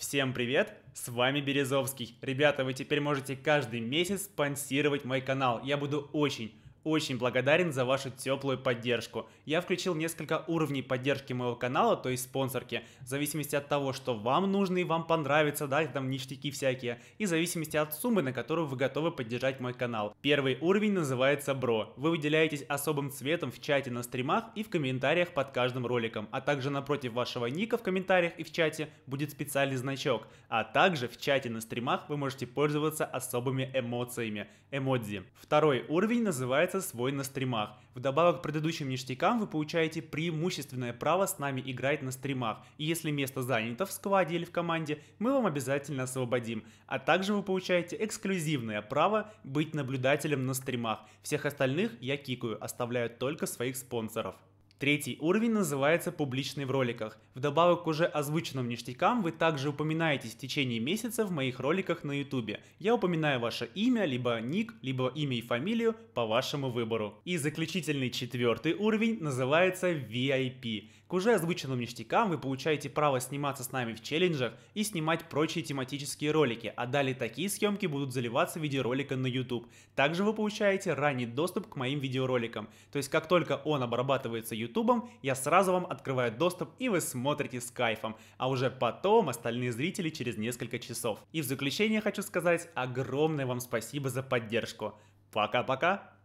Всем привет! С вами Березовский. Ребята, вы теперь можете каждый месяц спонсировать мой канал. Я буду очень, очень благодарен за вашу теплую поддержку. Я включил несколько уровней поддержки моего канала, то есть спонсорки, в зависимости от того, что вам нужно и вам понравится, да, там ништяки всякие, и в зависимости от суммы, на которую вы готовы поддержать мой канал. Первый уровень называется Бро. Вы выделяетесь особым цветом в чате на стримах и в комментариях под каждым роликом, а также напротив вашего ника в комментариях и в чате будет специальный значок, а также в чате на стримах вы можете пользоваться особыми эмоциями, эмодзи. Второй уровень называется появляется свой на стримах. Вдобавок к предыдущим ништякам вы получаете преимущественное право с нами играть на стримах. И если место занято в скваде или в команде, мы вам обязательно освободим. А также вы получаете эксклюзивное право быть наблюдателем на стримах. Всех остальных я кикаю, оставляю только своих спонсоров. Третий уровень называется «Публичный в роликах». Вдобавок к уже озвученным ништякам вы также упоминаетесь в течение месяца в моих роликах на YouTube. Я упоминаю ваше имя, либо ник, либо имя и фамилию по вашему выбору. И заключительный четвертый уровень называется VIP. К уже озвученным ништякам вы получаете право сниматься с нами в челленджах и снимать прочие тематические ролики, а далее такие съемки будут заливаться в виде на YouTube. Также вы получаете ранний доступ к моим видеороликам, то есть как только он обрабатывается YouTube, ютубом, я сразу вам открываю доступ и вы смотрите с кайфом, а уже потом остальные зрители через несколько часов. И в заключение хочу сказать огромное вам спасибо за поддержку. Пока-пока!